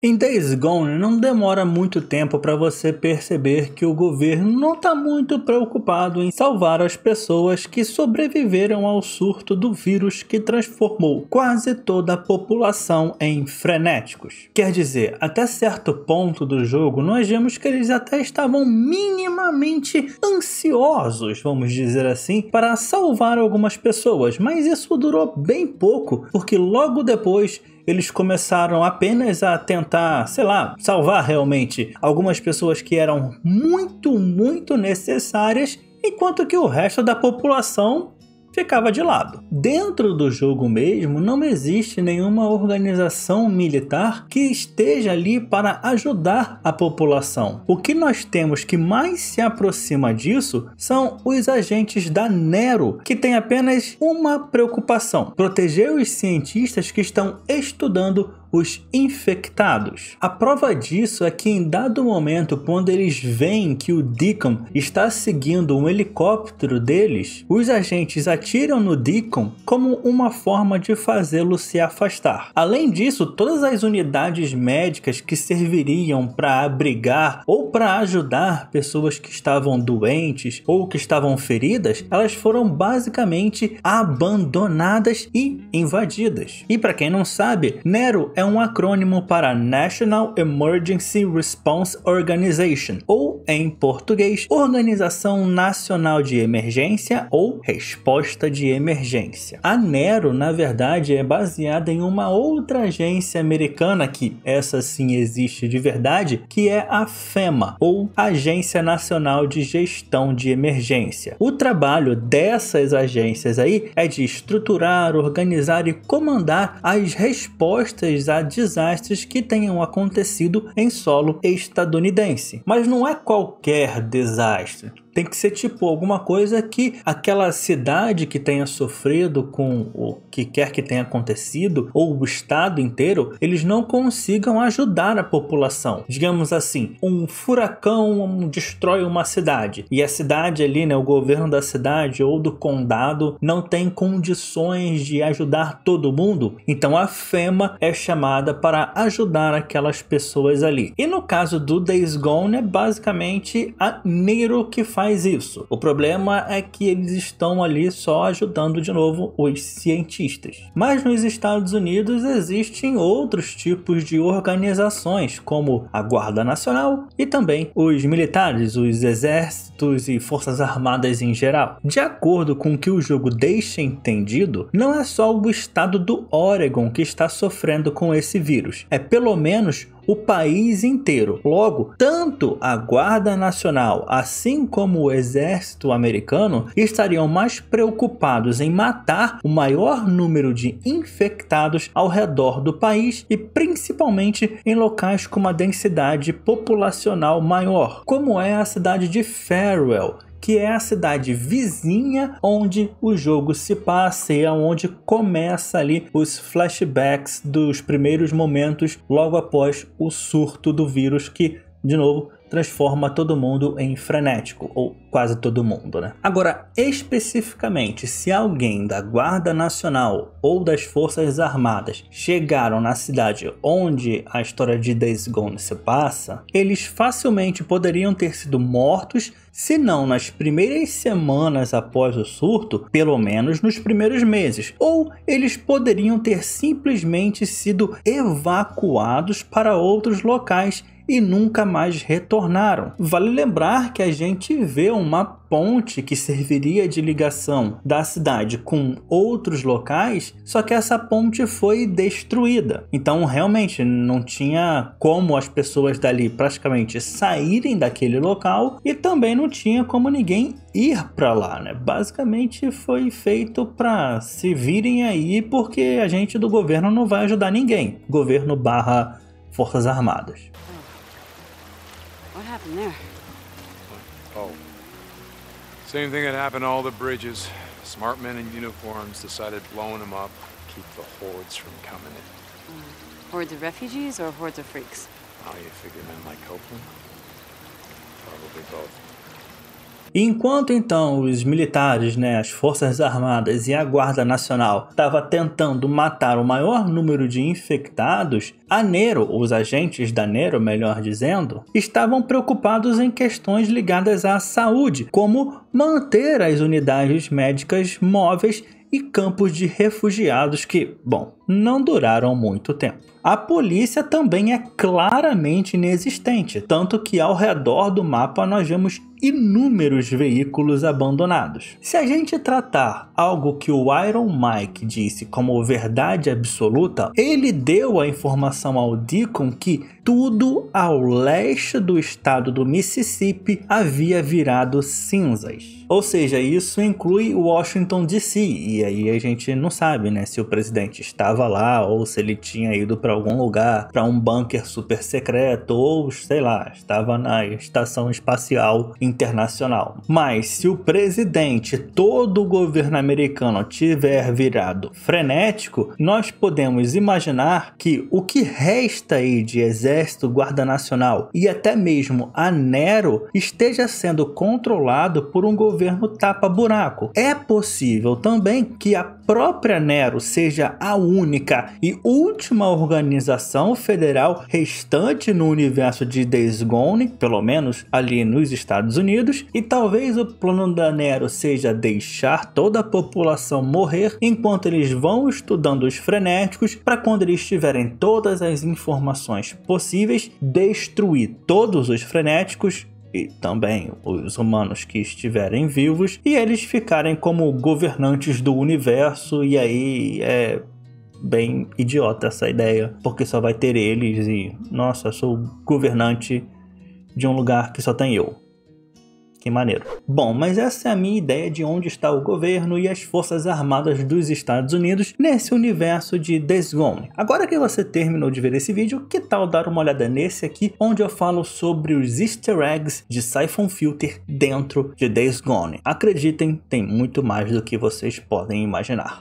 Em Days Gone, não demora muito tempo para você perceber que o governo não está muito preocupado em salvar as pessoas que sobreviveram ao surto do vírus que transformou quase toda a população em frenéticos. Quer dizer, até certo ponto do jogo, nós vemos que eles até estavam minimamente ansiosos, vamos dizer assim, para salvar algumas pessoas, mas isso durou bem pouco, porque logo depois eles começaram apenas a tentar, sei lá, salvar realmente algumas pessoas que eram muito, muito necessárias, enquanto que o resto da população ficava de lado. Dentro do jogo mesmo, não existe nenhuma organização militar que esteja ali para ajudar a população. O que nós temos que mais se aproxima disso são os agentes da Nero, que tem apenas uma preocupação: proteger os cientistas que estão estudando os infectados. A prova disso é que em dado momento, quando eles veem que o Deacon está seguindo um helicóptero deles, os agentes atiram no Deacon como uma forma de fazê-lo se afastar. Além disso, todas as unidades médicas que serviriam para abrigar ou para ajudar pessoas que estavam doentes ou que estavam feridas, elas foram basicamente abandonadas e invadidas. E para quem não sabe, Nero é um acrônimo para National Emergency Response Organization, ou em português, Organização Nacional de Emergência ou Resposta de Emergência. A NERO, na verdade, é baseada em uma outra agência americana que essa sim existe de verdade, que é a FEMA, ou Agência Nacional de Gestão de Emergência. O trabalho dessas agências aí é de estruturar, organizar e comandar as respostas analisar desastres que tenham acontecido em solo estadunidense. Mas não é qualquer desastre. Tem que ser tipo alguma coisa que aquela cidade que tenha sofrido com o que quer que tenha acontecido, ou o estado inteiro, eles não consigam ajudar a população. Digamos assim, um furacão destrói uma cidade e a cidade ali, né, o governo da cidade ou do condado não tem condições de ajudar todo mundo, então a FEMA é chamada para ajudar aquelas pessoas ali. E no caso do Days Gone é basicamente a Nero que faz faz isso. O problema é que eles estão ali só ajudando de novo os cientistas. Mas nos Estados Unidos existem outros tipos de organizações, como a Guarda Nacional e também os militares, os exércitos e forças armadas em geral. De acordo com o que o jogo deixa entendido, não é só o estado do Oregon que está sofrendo com esse vírus, é pelo menos o país inteiro. Logo, tanto a Guarda Nacional assim como o Exército Americano estariam mais preocupados em matar o maior número de infectados ao redor do país e principalmente em locais com uma densidade populacional maior, como é a cidade de Farewell, que é a cidade vizinha onde o jogo se passa e é começa ali os flashbacks dos primeiros momentos logo após o surto do vírus que, de novo, transforma todo mundo em frenético, ou quase todo mundo, né? Agora, especificamente, se alguém da Guarda Nacional ou das Forças Armadas chegaram na cidade onde a história de Days Gone se passa, eles facilmente poderiam ter sido mortos, se não nas primeiras semanas após o surto, pelo menos nos primeiros meses, ou eles poderiam ter simplesmente sido evacuados para outros locais e nunca mais retornaram. Vale lembrar que a gente vê uma ponte que serviria de ligação da cidade com outros locais, só que essa ponte foi destruída. Então, realmente não tinha como as pessoas dali praticamente saírem daquele local e também não tinha como ninguém ir para lá, né? Basicamente foi feito para se virem aí porque a gente do governo não vai ajudar ninguém. Governo barra Forças Armadas. What happened there? Oh. Same thing that happened to all the bridges. Smart men in uniforms decided blowing them up keep the hordes from coming in. Mm. Hordes of refugees or hordes of freaks? Oh, you figure men like Copeland? Probably both. Enquanto então os militares, né, as Forças Armadas e a Guarda Nacional estavam tentando matar o maior número de infectados, a Nero, os agentes da Nero, melhor dizendo, estavam preocupados em questões ligadas à saúde, como manter as unidades médicas móveis e campos de refugiados que, bom, não duraram muito tempo. A polícia também é claramente inexistente, tanto que ao redor do mapa nós vemos inúmeros veículos abandonados. Se a gente tratar algo que o Iron Mike disse como verdade absoluta, ele deu a informação ao Deacon que tudo ao leste do estado do Mississippi havia virado cinzas. Ou seja, isso inclui Washington DC, e aí a gente não sabe, né, se o presidente estava lá ou se ele tinha ido para algum lugar, para um bunker super secreto ou sei lá, estava na estação espacial em internacional. Mas se o presidente, todo o governo americano tiver virado frenético, nós podemos imaginar que o que resta aí de exército, guarda nacional e até mesmo a Nero esteja sendo controlado por um governo tapa-buraco. É possível também que a própria Nero seja a única e última organização federal restante no universo de Desgone, pelo menos ali nos Estados Unidos, e talvez o plano da Nero seja deixar toda a população morrer enquanto eles vão estudando os frenéticos para quando eles tiverem todas as informações possíveis, destruir todos os frenéticos e também os humanos que estiverem vivos e eles ficarem como governantes do universo e aí é bem idiota essa ideia, porque só vai ter eles e nossa, sou governante de um lugar que só tem eu. Que maneiro. Bom, mas essa é a minha ideia de onde está o governo e as forças armadas dos Estados Unidos nesse universo de Days Gone. Agora que você terminou de ver esse vídeo, que tal dar uma olhada nesse aqui, onde eu falo sobre os easter eggs de Siphon Filter dentro de Days Gone. Acreditem, tem muito mais do que vocês podem imaginar.